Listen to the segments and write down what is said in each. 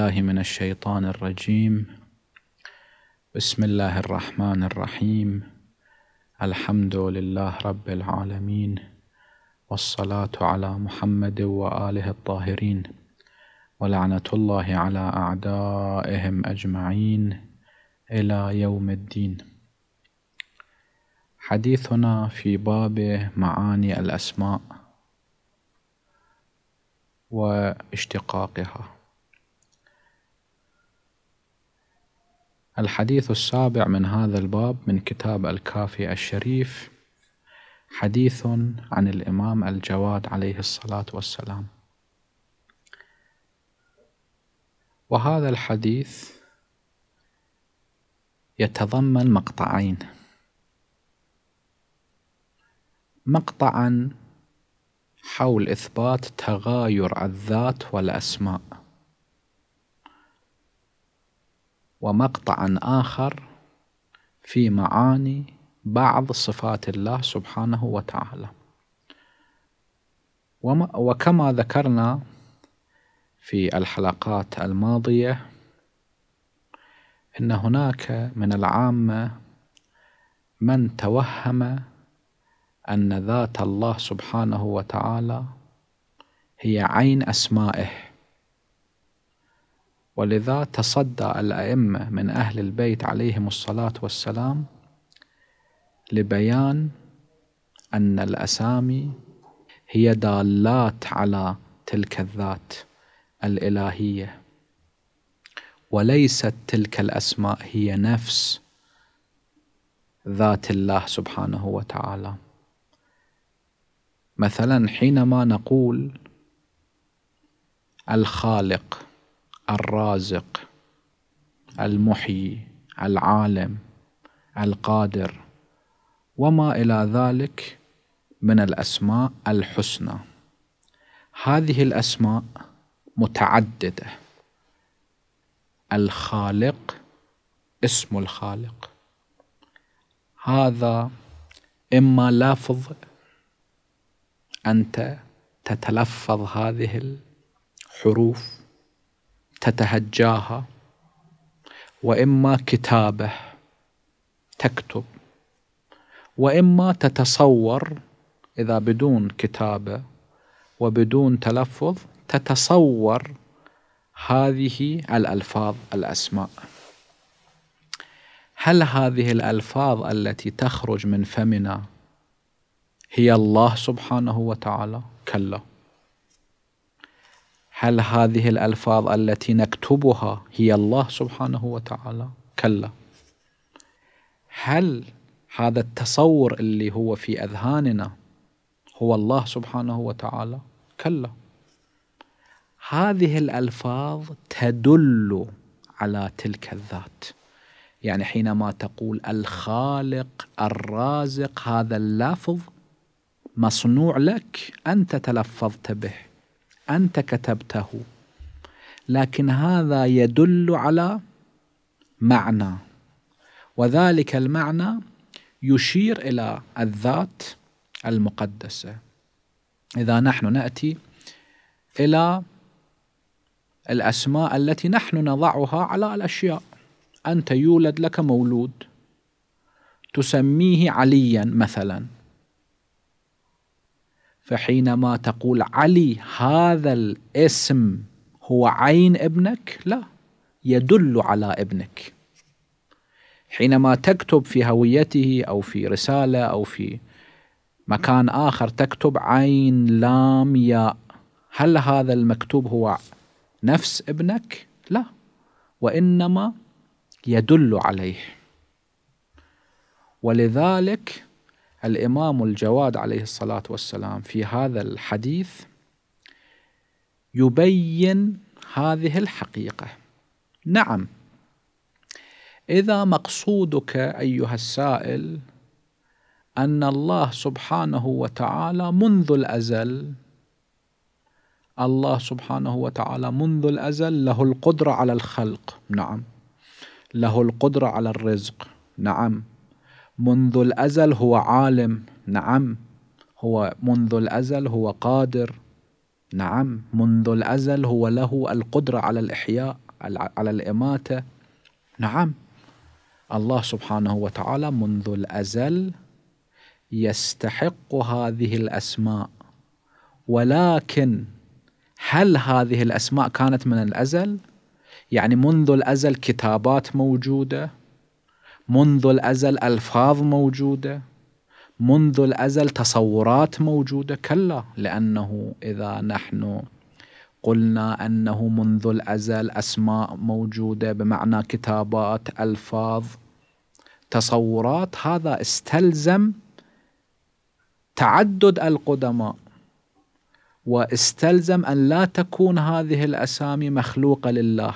بالله من الشيطان الرجيم بسم الله الرحمن الرحيم الحمد لله رب العالمين والصلاة على محمد وآله الطاهرين ولعنة الله على أعدائهم أجمعين إلى يوم الدين حديثنا في باب معاني الأسماء واشتقاقها الحديث السابع من هذا الباب من كتاب الكافي الشريف حديث عن الإمام الجواد عليه الصلاة والسلام وهذا الحديث يتضمن مقطعين مقطعا حول إثبات تغاير الذات والأسماء ومقطعا آخر في معاني بعض صفات الله سبحانه وتعالى وكما ذكرنا في الحلقات الماضية أن هناك من العامة من توهم أن ذات الله سبحانه وتعالى هي عين أسمائه ولذا تصدى الأئمة من أهل البيت عليهم الصلاة والسلام لبيان أن الأسامي هي دالات على تلك الذات الإلهية وليست تلك الأسماء هي نفس ذات الله سبحانه وتعالى مثلا حينما نقول الخالق الرازق المحيي العالم القادر وما إلى ذلك من الأسماء الحسنى هذه الأسماء متعددة الخالق اسم الخالق هذا إما لفظ أنت تتلفظ هذه الحروف تتهجاها واما كتابه تكتب واما تتصور اذا بدون كتابه وبدون تلفظ تتصور هذه الالفاظ الاسماء هل هذه الالفاظ التي تخرج من فمنا هي الله سبحانه وتعالى كلا هل هذه الألفاظ التي نكتبها هي الله سبحانه وتعالى؟ كلا هل هذا التصور اللي هو في أذهاننا هو الله سبحانه وتعالى؟ كلا هذه الألفاظ تدل على تلك الذات يعني حينما تقول الخالق الرازق هذا اللفظ مصنوع لك أنت تلفظت به أنت كتبته لكن هذا يدل على معنى وذلك المعنى يشير إلى الذات المقدسة إذا نحن نأتي إلى الأسماء التي نحن نضعها على الأشياء أنت يولد لك مولود تسميه عليا مثلا فحينما تقول علي هذا الاسم هو عين ابنك لا يدل على ابنك حينما تكتب في هويته او في رساله او في مكان اخر تكتب عين لام ياء هل هذا المكتوب هو نفس ابنك لا وانما يدل عليه ولذلك الإمام الجواد عليه الصلاة والسلام في هذا الحديث يبين هذه الحقيقة نعم إذا مقصودك أيها السائل أن الله سبحانه وتعالى منذ الأزل الله سبحانه وتعالى منذ الأزل له القدرة على الخلق نعم له القدرة على الرزق نعم منذ الازل هو عالم نعم هو منذ الازل هو قادر نعم منذ الازل هو له القدره على الاحياء على الاماته نعم الله سبحانه وتعالى منذ الازل يستحق هذه الاسماء ولكن هل هذه الاسماء كانت من الازل يعني منذ الازل كتابات موجوده منذ الأزل ألفاظ موجودة منذ الأزل تصورات موجودة كلا لأنه إذا نحن قلنا أنه منذ الأزل أسماء موجودة بمعنى كتابات ألفاظ تصورات هذا استلزم تعدد القدماء واستلزم أن لا تكون هذه الأسامي مخلوقة لله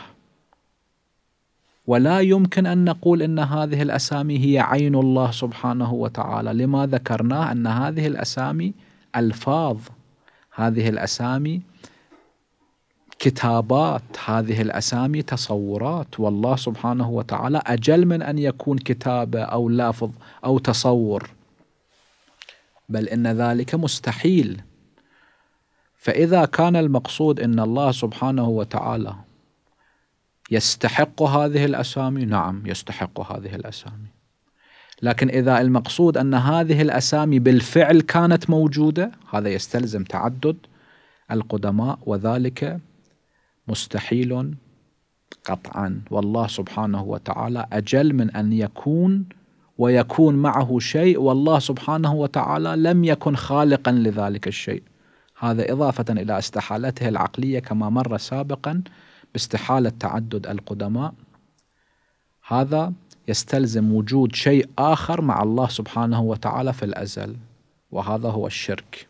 ولا يمكن ان نقول ان هذه الاسامي هي عين الله سبحانه وتعالى، لما ذكرناه ان هذه الاسامي الفاظ، هذه الاسامي كتابات، هذه الاسامي تصورات، والله سبحانه وتعالى اجل من ان يكون كتابه او لافظ او تصور. بل ان ذلك مستحيل. فاذا كان المقصود ان الله سبحانه وتعالى يستحق هذه الاسامي نعم يستحق هذه الاسامي لكن اذا المقصود ان هذه الاسامي بالفعل كانت موجوده هذا يستلزم تعدد القدماء وذلك مستحيل قطعا والله سبحانه وتعالى اجل من ان يكون ويكون معه شيء والله سبحانه وتعالى لم يكن خالقا لذلك الشيء هذا اضافه الى استحالته العقليه كما مر سابقا باستحالة تعدد القدماء هذا يستلزم وجود شيء آخر مع الله سبحانه وتعالى في الأزل وهذا هو الشرك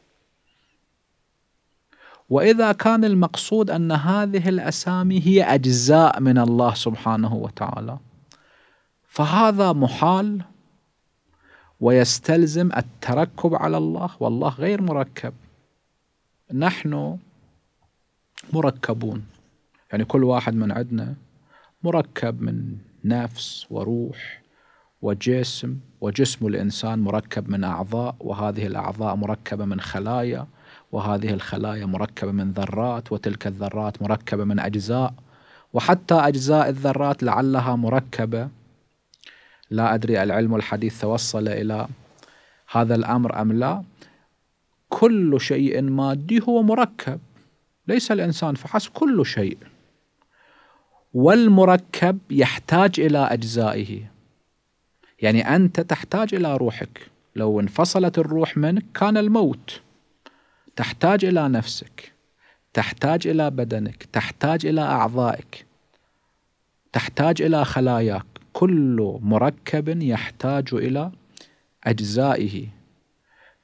وإذا كان المقصود أن هذه الأسامي هي أجزاء من الله سبحانه وتعالى فهذا محال ويستلزم التركب على الله والله غير مركب نحن مركبون يعني كل واحد من عندنا مركب من نفس وروح وجسم وجسم الإنسان مركب من أعضاء وهذه الأعضاء مركبة من خلايا وهذه الخلايا مركبة من ذرات وتلك الذرات مركبة من أجزاء وحتى أجزاء الذرات لعلها مركبة لا أدري العلم الحديث توصل إلى هذا الأمر أم لا كل شيء مادي هو مركب ليس الإنسان فحسب كل شيء والمركب يحتاج إلى أجزائه يعني أنت تحتاج إلى روحك لو انفصلت الروح منك كان الموت تحتاج إلى نفسك تحتاج إلى بدنك تحتاج إلى أعضائك تحتاج إلى خلاياك كل مركب يحتاج إلى أجزائه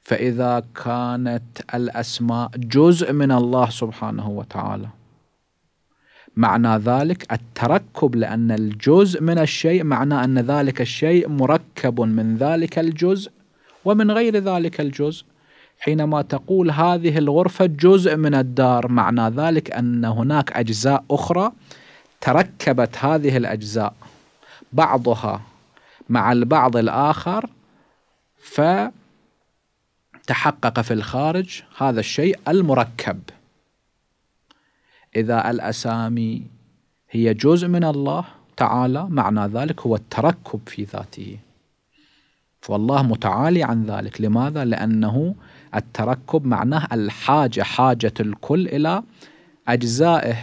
فإذا كانت الأسماء جزء من الله سبحانه وتعالى معنى ذلك التركب لأن الجزء من الشيء معنى أن ذلك الشيء مركب من ذلك الجزء ومن غير ذلك الجزء حينما تقول هذه الغرفة جزء من الدار معنى ذلك أن هناك أجزاء أخرى تركبت هذه الأجزاء بعضها مع البعض الآخر فتحقق في الخارج هذا الشيء المركب إذا الأسامي هي جزء من الله تعالى معنى ذلك هو التركب في ذاته والله متعالي عن ذلك لماذا؟ لأنه التركب معناه الحاجة حاجة الكل إلى أجزائه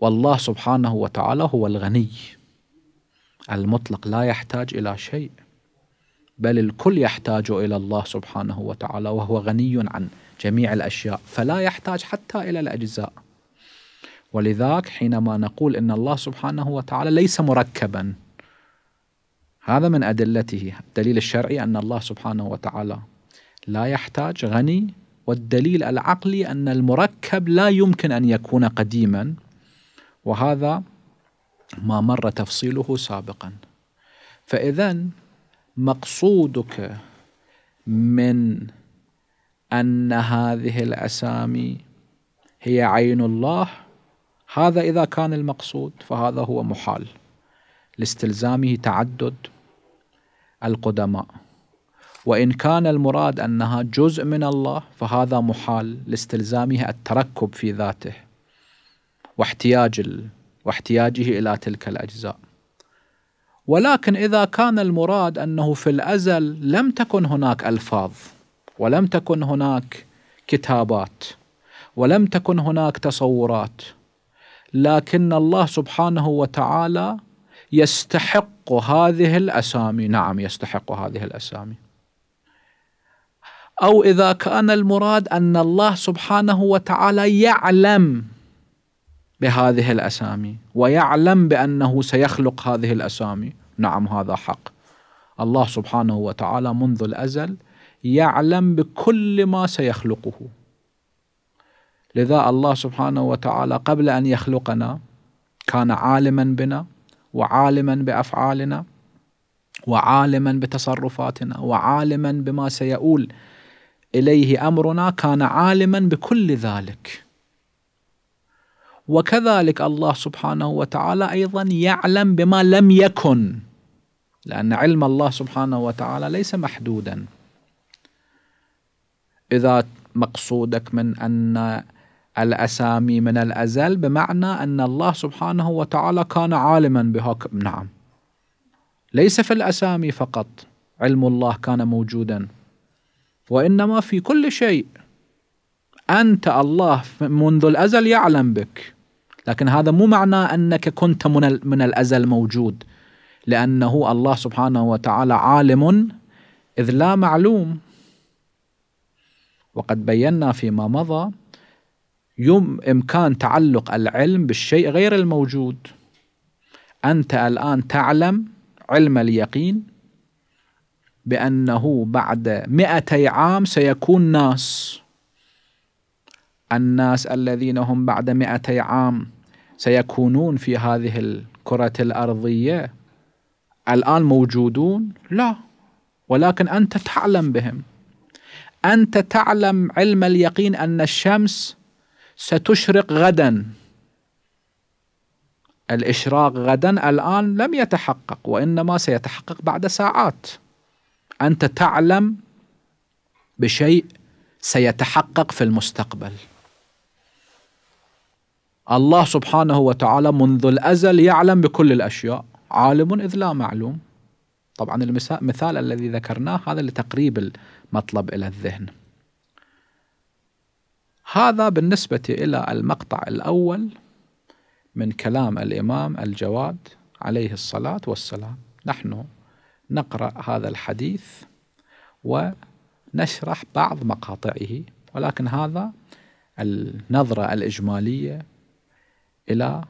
والله سبحانه وتعالى هو الغني المطلق لا يحتاج إلى شيء بل الكل يحتاج إلى الله سبحانه وتعالى وهو غني عنه جميع الأشياء فلا يحتاج حتى إلى الأجزاء ولذاك حينما نقول إن الله سبحانه وتعالى ليس مركبا هذا من أدلته الدليل الشرعي أن الله سبحانه وتعالى لا يحتاج غني والدليل العقلي أن المركب لا يمكن أن يكون قديما وهذا ما مر تفصيله سابقا فإذا مقصودك من ان هذه الاسامي هي عين الله هذا اذا كان المقصود فهذا هو محال لاستلزامه تعدد القدماء وان كان المراد انها جزء من الله فهذا محال لاستلزامه التركب في ذاته واحتياج واحتياجه الى تلك الاجزاء ولكن اذا كان المراد انه في الازل لم تكن هناك الفاظ ولم تكن هناك كتابات ولم تكن هناك تصورات لكن الله سبحانه وتعالى يستحق هذه الاسامي نعم يستحق هذه الاسامي او اذا كان المراد ان الله سبحانه وتعالى يعلم بهذه الاسامي ويعلم بانه سيخلق هذه الاسامي نعم هذا حق الله سبحانه وتعالى منذ الازل يعلم بكل ما سيخلقه لذا الله سبحانه وتعالى قبل ان يخلقنا كان عالما بنا وعالما بافعالنا وعالما بتصرفاتنا وعالما بما سيؤول اليه امرنا كان عالما بكل ذلك وكذلك الله سبحانه وتعالى ايضا يعلم بما لم يكن لان علم الله سبحانه وتعالى ليس محدودا إذا مقصودك من أن الأسامي من الأزل بمعنى أن الله سبحانه وتعالى كان عالما بهاك نعم ليس في الأسامي فقط علم الله كان موجودا وإنما في كل شيء أنت الله منذ الأزل يعلم بك لكن هذا مو معنى أنك كنت من, من الأزل موجود لأنه الله سبحانه وتعالى عالم إذ لا معلوم وقد بينا فيما مضى يم إمكان تعلق العلم بالشيء غير الموجود أنت الآن تعلم علم اليقين بأنه بعد مئتي عام سيكون ناس الناس الذين هم بعد مئتي عام سيكونون في هذه الكرة الأرضية الآن موجودون؟ لا ولكن أنت تعلم بهم انت تعلم علم اليقين ان الشمس ستشرق غدا الاشراق غدا الان لم يتحقق وانما سيتحقق بعد ساعات انت تعلم بشيء سيتحقق في المستقبل الله سبحانه وتعالى منذ الازل يعلم بكل الاشياء عالم اذ لا معلوم طبعا المثال الذي ذكرناه هذا لتقريب مطلب إلى الذهن هذا بالنسبة إلى المقطع الأول من كلام الإمام الجواد عليه الصلاة والسلام نحن نقرأ هذا الحديث ونشرح بعض مقاطعه ولكن هذا النظرة الإجمالية إلى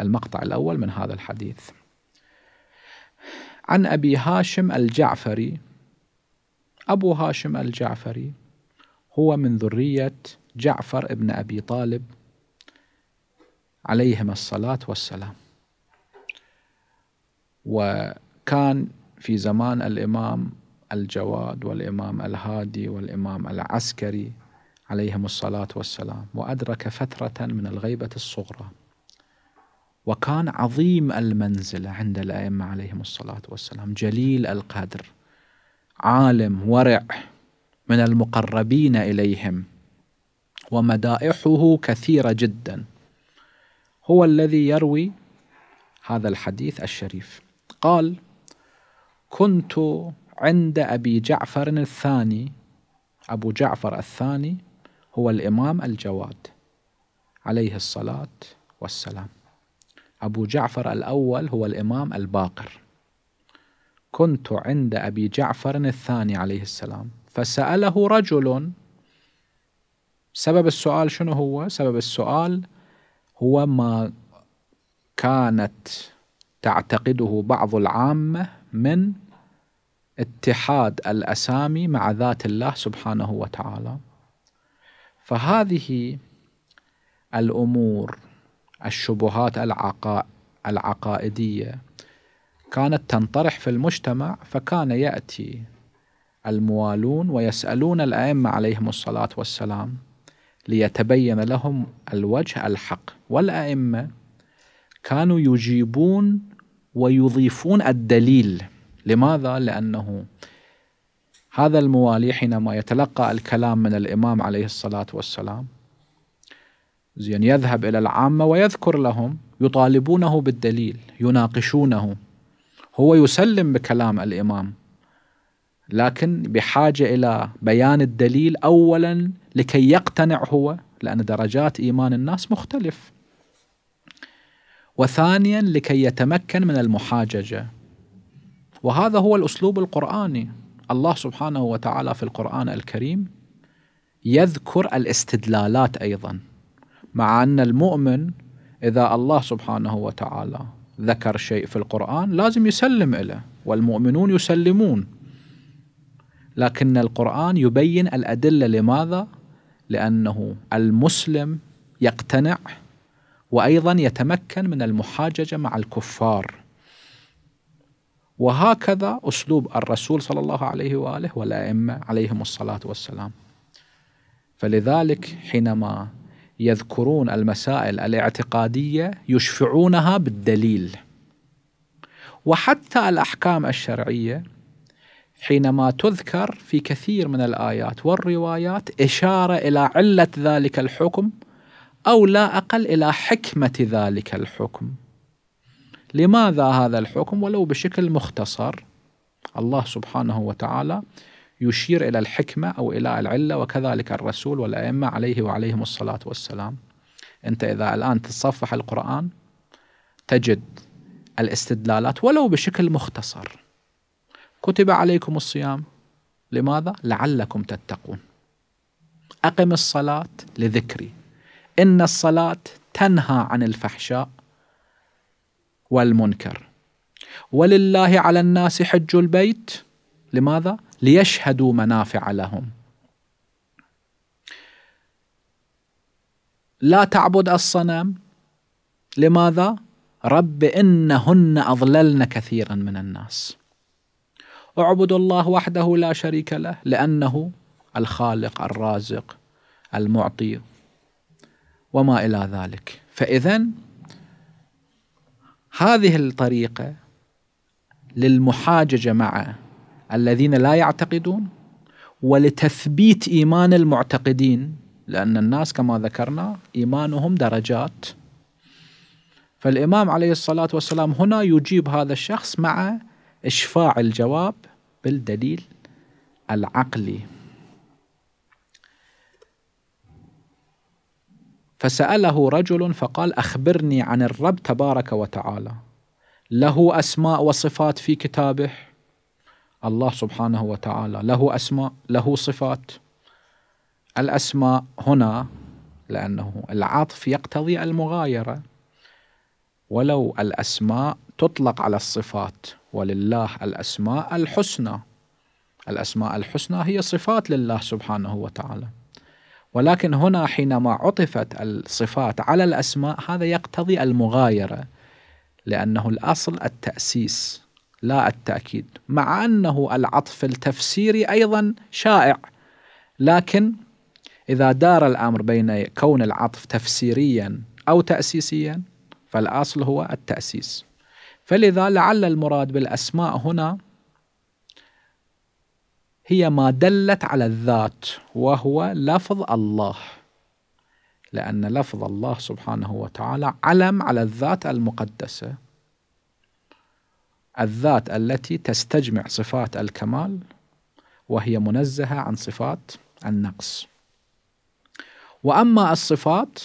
المقطع الأول من هذا الحديث عن أبي هاشم الجعفري أبو هاشم الجعفري هو من ذرية جعفر ابن أبي طالب عليهما الصلاة والسلام وكان في زمان الإمام الجواد والإمام الهادي والإمام العسكري عليهم الصلاة والسلام وأدرك فترة من الغيبة الصغرى وكان عظيم المنزلة عند الأئمة عليهم الصلاة والسلام جليل القدر عالم ورع من المقربين اليهم ومدائحه كثيره جدا هو الذي يروي هذا الحديث الشريف قال كنت عند ابي جعفر الثاني ابو جعفر الثاني هو الامام الجواد عليه الصلاه والسلام ابو جعفر الاول هو الامام الباقر كنت عند أبي جعفر الثاني عليه السلام فسأله رجل سبب السؤال شنو هو؟ سبب السؤال هو ما كانت تعتقده بعض العامة من اتحاد الأسامي مع ذات الله سبحانه وتعالى فهذه الأمور الشبهات العقائدية كانت تنطرح في المجتمع فكان يأتي الموالون ويسألون الأئمة عليهم الصلاة والسلام ليتبين لهم الوجه الحق والأئمة كانوا يجيبون ويضيفون الدليل لماذا؟ لأنه هذا الموالي حينما يتلقى الكلام من الإمام عليه الصلاة والسلام زين يذهب إلى العامة ويذكر لهم يطالبونه بالدليل يناقشونه هو يسلم بكلام الامام لكن بحاجه الى بيان الدليل اولا لكي يقتنع هو لان درجات ايمان الناس مختلف وثانيا لكي يتمكن من المحاججه وهذا هو الاسلوب القراني الله سبحانه وتعالى في القران الكريم يذكر الاستدلالات ايضا مع ان المؤمن اذا الله سبحانه وتعالى ذكر شيء في القرآن لازم يسلم له والمؤمنون يسلمون لكن القرآن يبين الأدلة لماذا؟ لأنه المسلم يقتنع وأيضا يتمكن من المحاججة مع الكفار وهكذا أسلوب الرسول صلى الله عليه وآله والأئمة عليهم الصلاة والسلام فلذلك حينما يذكرون المسائل الاعتقاديه يشفعونها بالدليل وحتى الاحكام الشرعيه حينما تذكر في كثير من الايات والروايات اشاره الى عله ذلك الحكم او لا اقل الى حكمه ذلك الحكم لماذا هذا الحكم ولو بشكل مختصر الله سبحانه وتعالى يشير إلى الحكمة أو إلى العلة وكذلك الرسول والأئمة عليه وعليهم الصلاة والسلام أنت إذا الآن تتصفح القرآن تجد الاستدلالات ولو بشكل مختصر كتب عليكم الصيام لماذا؟ لعلكم تتقون أقم الصلاة لذكري إن الصلاة تنهى عن الفحشاء والمنكر ولله على الناس حج البيت لماذا؟ ليشهدوا منافع لهم لا تعبد الصنم لماذا رب انهن اضللن كثيرا من الناس اعبدوا الله وحده لا شريك له لانه الخالق الرازق المعطي وما الى ذلك فاذا هذه الطريقه للمحاججه مع الذين لا يعتقدون ولتثبيت إيمان المعتقدين لأن الناس كما ذكرنا إيمانهم درجات فالإمام عليه الصلاة والسلام هنا يجيب هذا الشخص مع إشفاع الجواب بالدليل العقلي فسأله رجل فقال أخبرني عن الرب تبارك وتعالى له أسماء وصفات في كتابه الله سبحانه وتعالى له اسماء له صفات الاسماء هنا لانه العطف يقتضي المغايره ولو الاسماء تطلق على الصفات ولله الاسماء الحسنى الاسماء الحسنى هي صفات لله سبحانه وتعالى ولكن هنا حينما عطفت الصفات على الاسماء هذا يقتضي المغايره لانه الاصل التاسيس لا التأكيد مع أنه العطف التفسيري أيضا شائع لكن إذا دار الأمر بين كون العطف تفسيريا أو تأسيسيا فالأصل هو التأسيس فلذا لعل المراد بالأسماء هنا هي ما دلت على الذات وهو لفظ الله لأن لفظ الله سبحانه وتعالى علم على الذات المقدسة الذات التي تستجمع صفات الكمال وهي منزهة عن صفات النقص وأما الصفات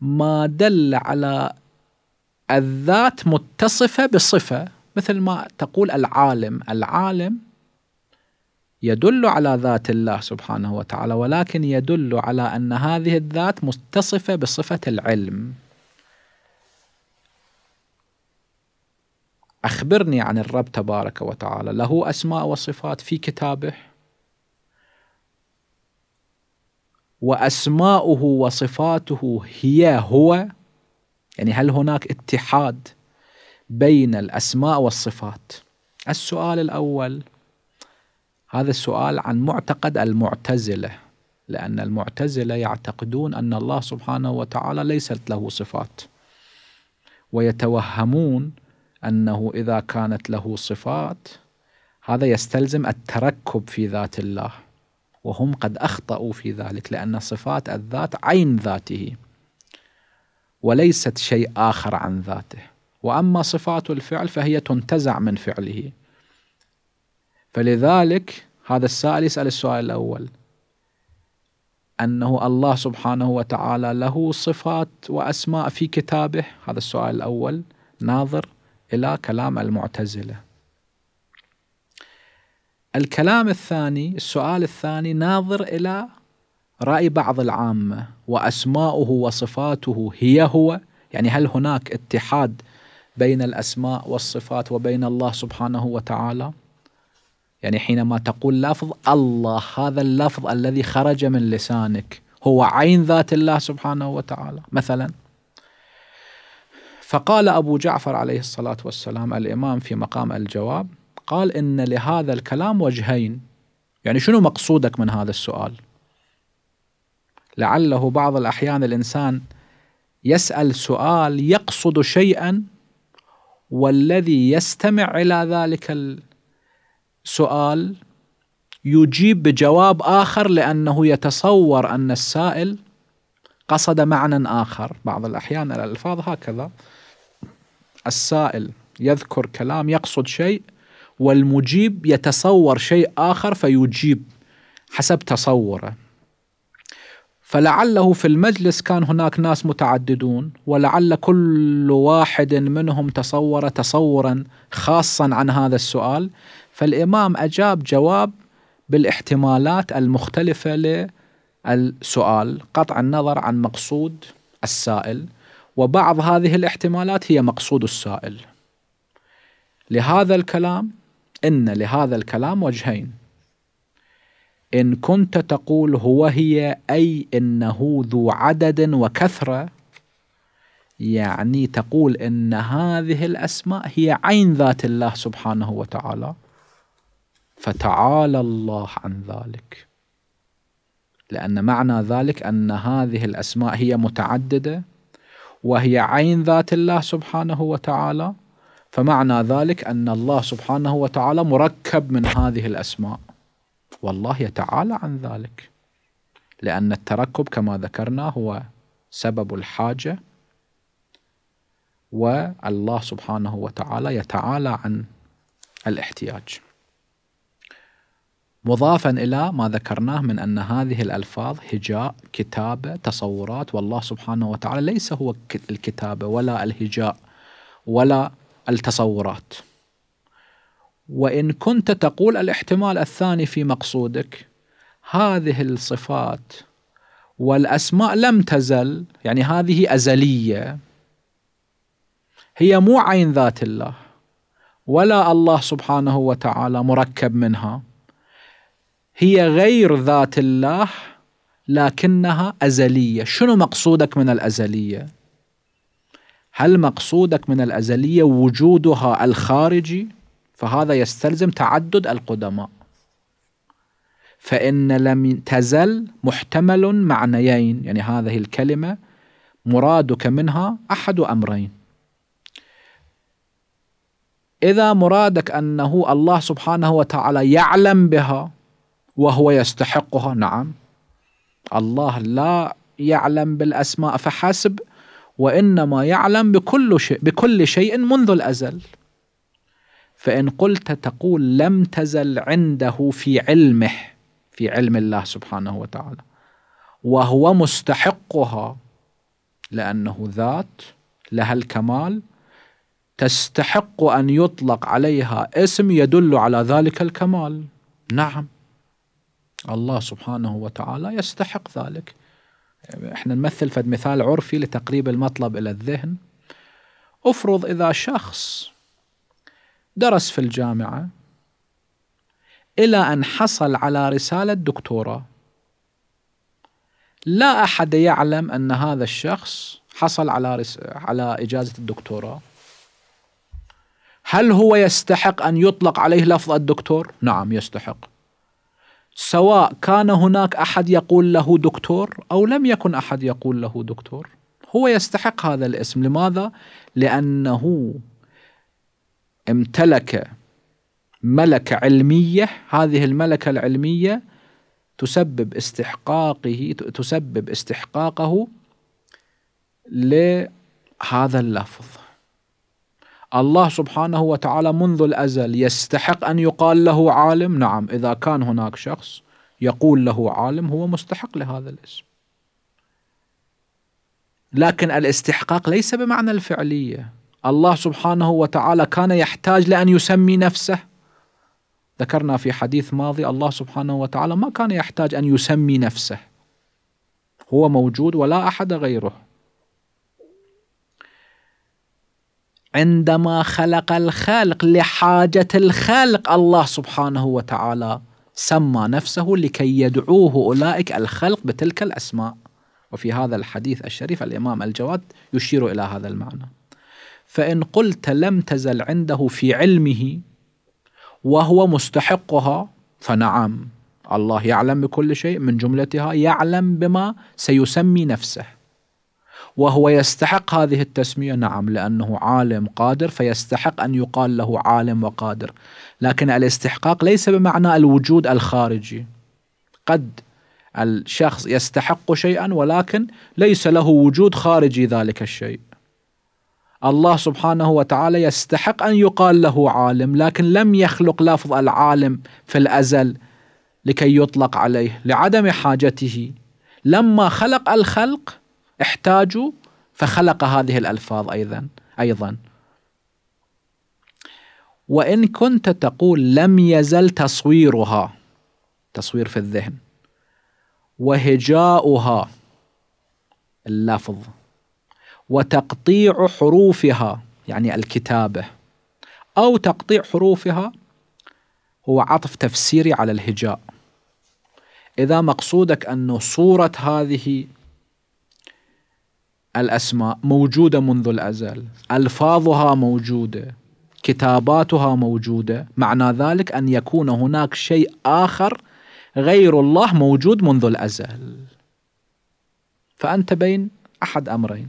ما دل على الذات متصفة بصفة مثل ما تقول العالم العالم يدل على ذات الله سبحانه وتعالى ولكن يدل على أن هذه الذات متصفة بصفة العلم أخبرني عن الرب تبارك وتعالى له أسماء وصفات في كتابه وأسماؤه وصفاته هي هو يعني هل هناك اتحاد بين الأسماء والصفات السؤال الأول هذا السؤال عن معتقد المعتزلة لأن المعتزلة يعتقدون أن الله سبحانه وتعالى ليست له صفات ويتوهمون أنه إذا كانت له صفات هذا يستلزم التركب في ذات الله وهم قد أخطأوا في ذلك لأن صفات الذات عين ذاته وليست شيء آخر عن ذاته وأما صفات الفعل فهي تنتزع من فعله فلذلك هذا السائل يسأل السؤال الأول أنه الله سبحانه وتعالى له صفات وأسماء في كتابه هذا السؤال الأول ناظر إلى كلام المعتزلة الكلام الثاني السؤال الثاني ناظر إلى رأي بعض العامة وأسماؤه وصفاته هي هو يعني هل هناك اتحاد بين الأسماء والصفات وبين الله سبحانه وتعالى يعني حينما تقول لفظ الله هذا اللفظ الذي خرج من لسانك هو عين ذات الله سبحانه وتعالى مثلا فقال أبو جعفر عليه الصلاة والسلام الإمام في مقام الجواب قال إن لهذا الكلام وجهين يعني شنو مقصودك من هذا السؤال لعله بعض الأحيان الإنسان يسأل سؤال يقصد شيئا والذي يستمع إلى ذلك السؤال يجيب بجواب آخر لأنه يتصور أن السائل قصد معنى آخر بعض الأحيان الألفاظ هكذا السائل يذكر كلام يقصد شيء والمجيب يتصور شيء آخر فيجيب حسب تصوره فلعله في المجلس كان هناك ناس متعددون ولعل كل واحد منهم تصور تصورا خاصا عن هذا السؤال فالإمام أجاب جواب بالاحتمالات المختلفة للسؤال قطع النظر عن مقصود السائل وبعض هذه الاحتمالات هي مقصود السائل لهذا الكلام إن لهذا الكلام وجهين إن كنت تقول هو هي أي إنه ذو عدد وكثرة يعني تقول إن هذه الأسماء هي عين ذات الله سبحانه وتعالى فتعالى الله عن ذلك لأن معنى ذلك أن هذه الأسماء هي متعددة وهي عين ذات الله سبحانه وتعالى فمعنى ذلك أن الله سبحانه وتعالى مركب من هذه الأسماء والله يتعالى عن ذلك لأن التركب كما ذكرنا هو سبب الحاجة والله سبحانه وتعالى يتعالى عن الاحتياج مضافا الى ما ذكرناه من ان هذه الالفاظ هجاء كتابه تصورات والله سبحانه وتعالى ليس هو الكتابه ولا الهجاء ولا التصورات وان كنت تقول الاحتمال الثاني في مقصودك هذه الصفات والاسماء لم تزل يعني هذه ازليه هي مو عين ذات الله ولا الله سبحانه وتعالى مركب منها هي غير ذات الله لكنها أزلية شنو مقصودك من الأزلية؟ هل مقصودك من الأزلية وجودها الخارجي؟ فهذا يستلزم تعدد القدماء فإن لم تزل محتمل معنيين يعني هذه الكلمة مرادك منها أحد أمرين إذا مرادك أنه الله سبحانه وتعالى يعلم بها وهو يستحقها نعم الله لا يعلم بالاسماء فحسب وانما يعلم بكل شيء بكل شيء منذ الازل فان قلت تقول لم تزل عنده في علمه في علم الله سبحانه وتعالى وهو مستحقها لانه ذات لها الكمال تستحق ان يطلق عليها اسم يدل على ذلك الكمال نعم الله سبحانه وتعالى يستحق ذلك احنا نمثل فد مثال عرفي لتقريب المطلب الى الذهن افرض اذا شخص درس في الجامعه الى ان حصل على رساله دكتوراه لا احد يعلم ان هذا الشخص حصل على رس... على اجازه الدكتوراه هل هو يستحق ان يطلق عليه لفظ الدكتور؟ نعم يستحق سواء كان هناك احد يقول له دكتور او لم يكن احد يقول له دكتور هو يستحق هذا الاسم لماذا لانه امتلك ملكه علميه هذه الملكه العلميه تسبب استحقاقه تسبب استحقاقه لهذا اللفظ الله سبحانه وتعالى منذ الأزل يستحق أن يقال له عالم نعم إذا كان هناك شخص يقول له عالم هو مستحق لهذا الاسم لكن الاستحقاق ليس بمعنى الفعلية الله سبحانه وتعالى كان يحتاج لأن يسمي نفسه ذكرنا في حديث ماضي الله سبحانه وتعالى ما كان يحتاج أن يسمي نفسه هو موجود ولا أحد غيره عندما خلق الخلق لحاجة الخلق الله سبحانه وتعالى سمى نفسه لكي يدعوه أولئك الخلق بتلك الأسماء وفي هذا الحديث الشريف الإمام الجواد يشير إلى هذا المعنى فإن قلت لم تزل عنده في علمه وهو مستحقها فنعم الله يعلم بكل شيء من جملتها يعلم بما سيسمي نفسه وهو يستحق هذه التسمية نعم لأنه عالم قادر فيستحق أن يقال له عالم وقادر لكن الاستحقاق ليس بمعنى الوجود الخارجي قد الشخص يستحق شيئا ولكن ليس له وجود خارجي ذلك الشيء الله سبحانه وتعالى يستحق ان يقال له عالم لكن لم يخلق لفظ العالم في الازل لكي يطلق عليه لعدم حاجته لما خلق الخلق احتاجوا فخلق هذه الألفاظ أيضا أيضا وإن كنت تقول لم يزل تصويرها تصوير في الذهن وهجاؤها اللفظ وتقطيع حروفها يعني الكتابة أو تقطيع حروفها هو عطف تفسيري على الهجاء إذا مقصودك أن صورة هذه الأسماء موجودة منذ الأزل ألفاظها موجودة كتاباتها موجودة معنى ذلك أن يكون هناك شيء آخر غير الله موجود منذ الأزل فأنت بين أحد أمرين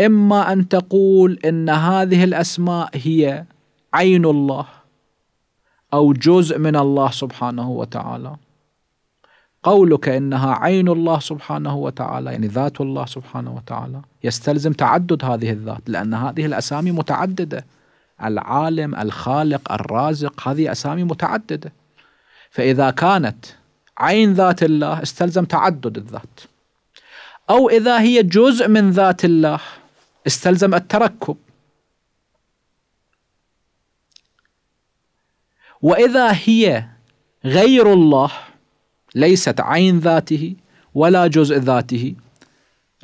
إما أن تقول إن هذه الأسماء هي عين الله أو جزء من الله سبحانه وتعالى قولك انها عين الله سبحانه وتعالى يعني ذات الله سبحانه وتعالى يستلزم تعدد هذه الذات لان هذه الاسامي متعدده العالم الخالق الرازق هذه اسامي متعدده فاذا كانت عين ذات الله استلزم تعدد الذات او اذا هي جزء من ذات الله استلزم التركب واذا هي غير الله ليست عين ذاته ولا جزء ذاته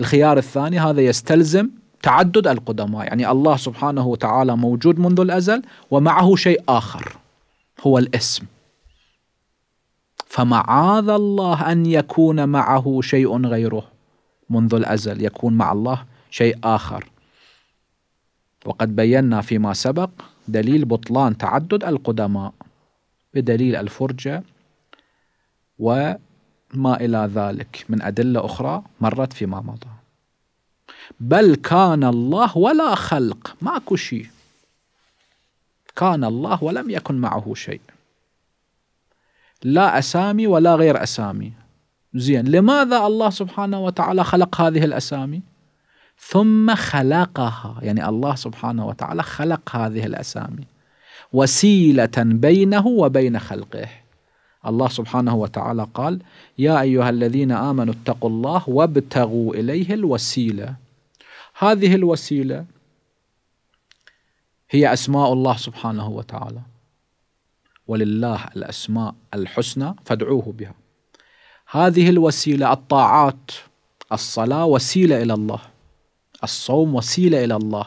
الخيار الثاني هذا يستلزم تعدد القدماء يعني الله سبحانه وتعالى موجود منذ الأزل ومعه شيء آخر هو الاسم فمعاذ الله أن يكون معه شيء غيره منذ الأزل يكون مع الله شيء آخر وقد بينا فيما سبق دليل بطلان تعدد القدماء بدليل الفرجة وما إلى ذلك من أدلة أخرى مرت فيما مضى بل كان الله ولا خلق ماكو شيء كان الله ولم يكن معه شيء لا أسامي ولا غير أسامي زين لماذا الله سبحانه وتعالى خلق هذه الأسامي ثم خلقها يعني الله سبحانه وتعالى خلق هذه الأسامي وسيلة بينه وبين خلقه الله سبحانه وتعالى قال يا أيها الذين آمنوا اتقوا الله وابتغوا إليه الوسيلة هذه الوسيلة هي أسماء الله سبحانه وتعالى ولله الأسماء الحسنى فادعوه بها هذه الوسيلة الطاعات الصلاة وسيلة إلى الله الصوم وسيلة إلى الله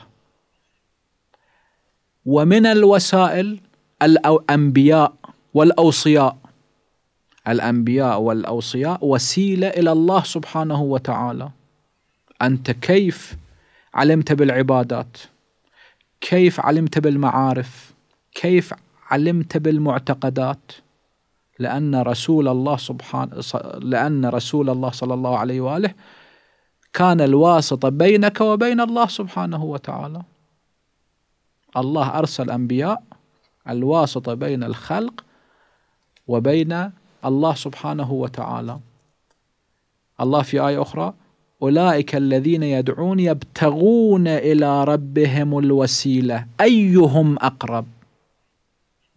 ومن الوسائل الأنبياء والأوصياء الأنبياء والأوصياء وسيلة إلى الله سبحانه وتعالى أنت كيف علمت بالعبادات كيف علمت بالمعارف كيف علمت بالمعتقدات لأن رسول الله سبحان لأن رسول الله صلى الله عليه وآله كان الواسطة بينك وبين الله سبحانه وتعالى الله أرسل أنبياء الواسطة بين الخلق وبين الله سبحانه وتعالى الله في آية أخرى أولئك الذين يدعون يبتغون إلى ربهم الوسيلة أيهم أقرب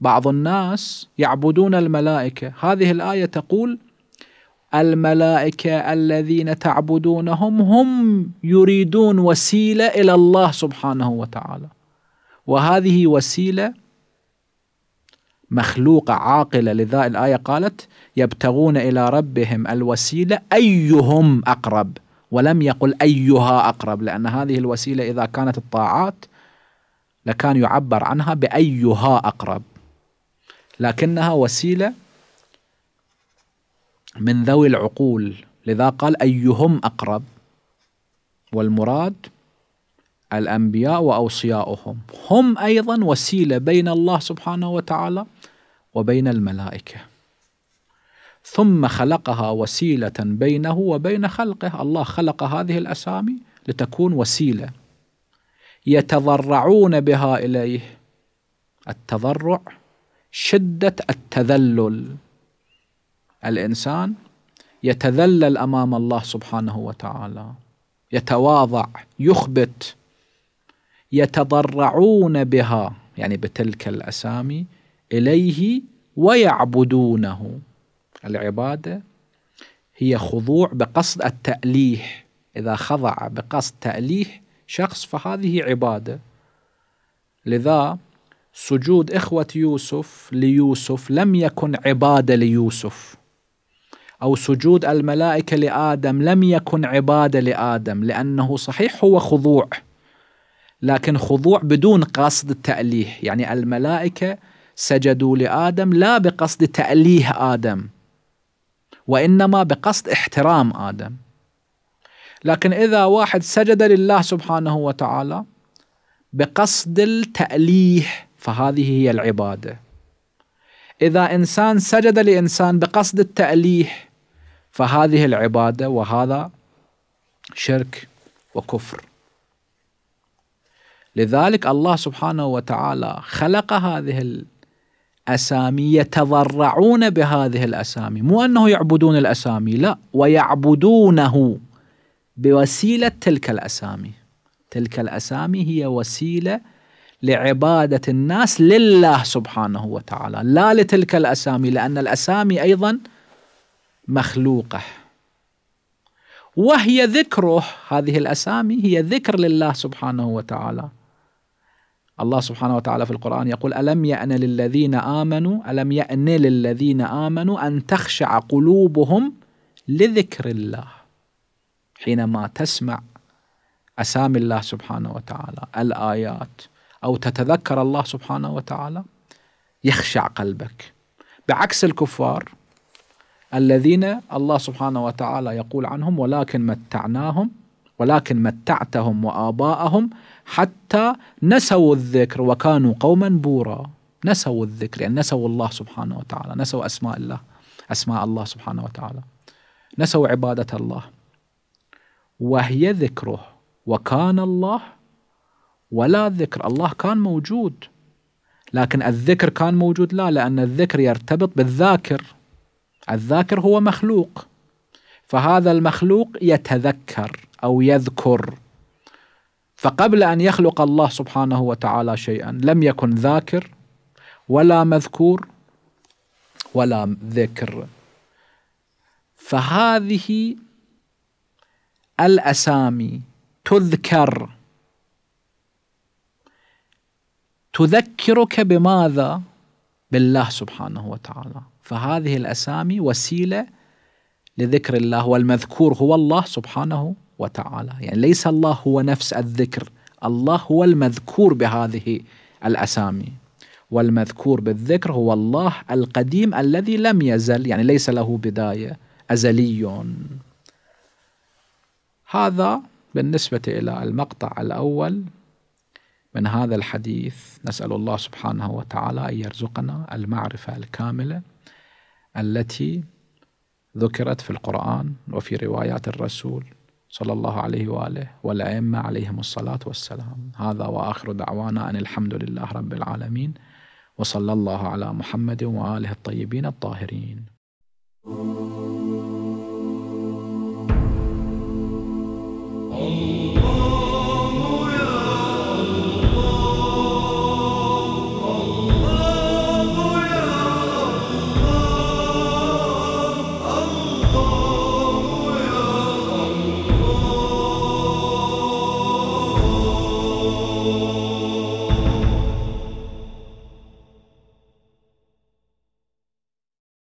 بعض الناس يعبدون الملائكة هذه الآية تقول الملائكة الذين تعبدونهم هم يريدون وسيلة إلى الله سبحانه وتعالى وهذه وسيلة مخلوقة عاقلة لذا الآية قالت يبتغون إلى ربهم الوسيلة أيهم أقرب ولم يقل أيها أقرب لأن هذه الوسيلة إذا كانت الطاعات لكان يعبر عنها بأيها أقرب لكنها وسيلة من ذوي العقول لذا قال أيهم أقرب والمراد الأنبياء وأوصياؤهم هم أيضا وسيلة بين الله سبحانه وتعالى وبين الملائكه ثم خلقها وسيله بينه وبين خلقه الله خلق هذه الاسامي لتكون وسيله يتضرعون بها اليه التضرع شده التذلل الانسان يتذلل امام الله سبحانه وتعالى يتواضع يخبت يتضرعون بها يعني بتلك الاسامي اليه ويعبدونه العباده هي خضوع بقصد التاليه اذا خضع بقصد تاليه شخص فهذه عباده لذا سجود إخوة يوسف ليوسف لم يكن عبادة ليوسف أو سجود الملائكة لآدم لم يكن عبادة لآدم لأنه صحيح هو خضوع لكن خضوع بدون قصد التأليه يعني الملائكة سجدوا لادم لا بقصد تاليه ادم وانما بقصد احترام ادم لكن اذا واحد سجد لله سبحانه وتعالى بقصد التاليه فهذه هي العباده اذا انسان سجد لانسان بقصد التاليه فهذه العباده وهذا شرك وكفر لذلك الله سبحانه وتعالى خلق هذه اسامي يتضرعون بهذه الاسامي مو انه يعبدون الاسامي لا ويعبدونه بوسيله تلك الاسامي تلك الاسامي هي وسيله لعباده الناس لله سبحانه وتعالى لا لتلك الاسامي لان الاسامي ايضا مخلوقه وهي ذكره هذه الاسامي هي ذكر لله سبحانه وتعالى الله سبحانه وتعالى في القرآن يقول ألم يأن للذين آمنوا ألم يأن للذين آمنوا أن تخشع قلوبهم لذكر الله حينما تسمع أسامي الله سبحانه وتعالى الآيات أو تتذكر الله سبحانه وتعالى يخشع قلبك بعكس الكفار الذين الله سبحانه وتعالى يقول عنهم ولكن متعناهم ولكن متعتهم وآباءهم حتى نسوا الذكر وكانوا قوما بورا نسوا الذكر يعني نسوا الله سبحانه وتعالى نسوا أسماء الله أسماء الله سبحانه وتعالى نسوا عبادة الله وهي ذكره وكان الله ولا ذكر الله كان موجود لكن الذكر كان موجود لا لأن الذكر يرتبط بالذاكر الذاكر هو مخلوق فهذا المخلوق يتذكر أو يذكر فقبل أن يخلق الله سبحانه وتعالى شيئا لم يكن ذاكر ولا مذكور ولا ذكر فهذه الأسامي تذكر تذكرك بماذا؟ بالله سبحانه وتعالى فهذه الأسامي وسيلة لذكر الله والمذكور هو الله سبحانه وتعالى يعني ليس الله هو نفس الذكر الله هو المذكور بهذه الأسامي والمذكور بالذكر هو الله القديم الذي لم يزل يعني ليس له بداية أزلي هذا بالنسبة إلى المقطع الأول من هذا الحديث نسأل الله سبحانه وتعالى أن يرزقنا المعرفة الكاملة التي ذكرت في القرآن وفي روايات الرسول صلى الله عليه وآله والأئمة عليهم الصلاة والسلام هذا وآخر دعوانا أن الحمد لله رب العالمين وصلى الله على محمد وآله الطيبين الطاهرين الله